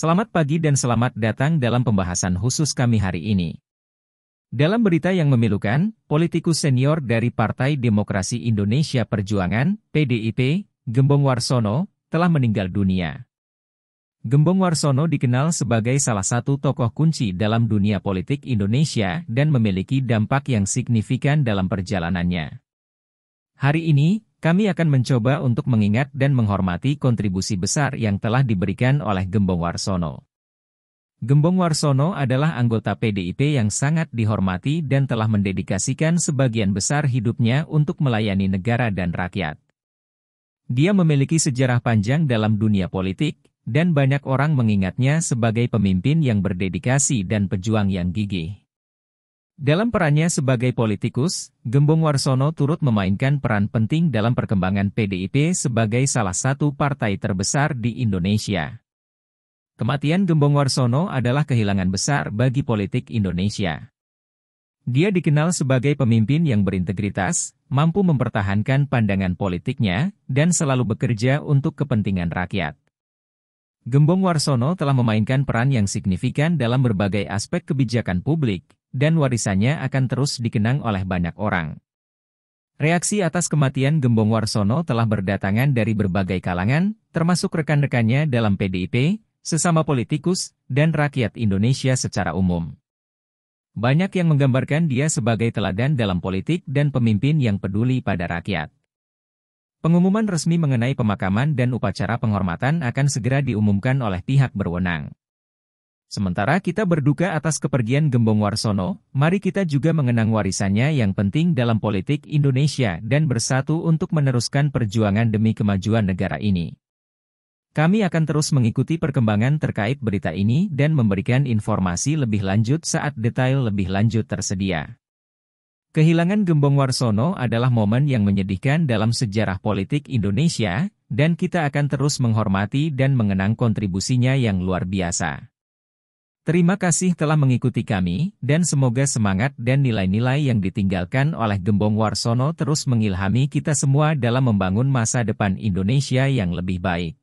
Selamat pagi dan selamat datang dalam pembahasan khusus kami hari ini. Dalam berita yang memilukan, politikus senior dari Partai Demokrasi Indonesia Perjuangan, PDIP, Gembong Warsono, telah meninggal dunia. Gembong Warsono dikenal sebagai salah satu tokoh kunci dalam dunia politik Indonesia dan memiliki dampak yang signifikan dalam perjalanannya. Hari ini, kami akan mencoba untuk mengingat dan menghormati kontribusi besar yang telah diberikan oleh Gembong Warsono. Gembong Warsono adalah anggota PDIP yang sangat dihormati dan telah mendedikasikan sebagian besar hidupnya untuk melayani negara dan rakyat. Dia memiliki sejarah panjang dalam dunia politik, dan banyak orang mengingatnya sebagai pemimpin yang berdedikasi dan pejuang yang gigih. Dalam perannya sebagai politikus, Gembong Warsono turut memainkan peran penting dalam perkembangan PDIP sebagai salah satu partai terbesar di Indonesia. Kematian Gembong Warsono adalah kehilangan besar bagi politik Indonesia. Dia dikenal sebagai pemimpin yang berintegritas, mampu mempertahankan pandangan politiknya, dan selalu bekerja untuk kepentingan rakyat. Gembong Warsono telah memainkan peran yang signifikan dalam berbagai aspek kebijakan publik, dan warisannya akan terus dikenang oleh banyak orang. Reaksi atas kematian Gembong Warsono telah berdatangan dari berbagai kalangan, termasuk rekan-rekannya dalam PDIP, sesama politikus, dan rakyat Indonesia secara umum. Banyak yang menggambarkan dia sebagai teladan dalam politik dan pemimpin yang peduli pada rakyat. Pengumuman resmi mengenai pemakaman dan upacara penghormatan akan segera diumumkan oleh pihak berwenang. Sementara kita berduka atas kepergian Gembong Warsono, mari kita juga mengenang warisannya yang penting dalam politik Indonesia dan bersatu untuk meneruskan perjuangan demi kemajuan negara ini. Kami akan terus mengikuti perkembangan terkait berita ini dan memberikan informasi lebih lanjut saat detail lebih lanjut tersedia. Kehilangan Gembong Warsono adalah momen yang menyedihkan dalam sejarah politik Indonesia, dan kita akan terus menghormati dan mengenang kontribusinya yang luar biasa. Terima kasih telah mengikuti kami, dan semoga semangat dan nilai-nilai yang ditinggalkan oleh Gembong Warsono terus mengilhami kita semua dalam membangun masa depan Indonesia yang lebih baik.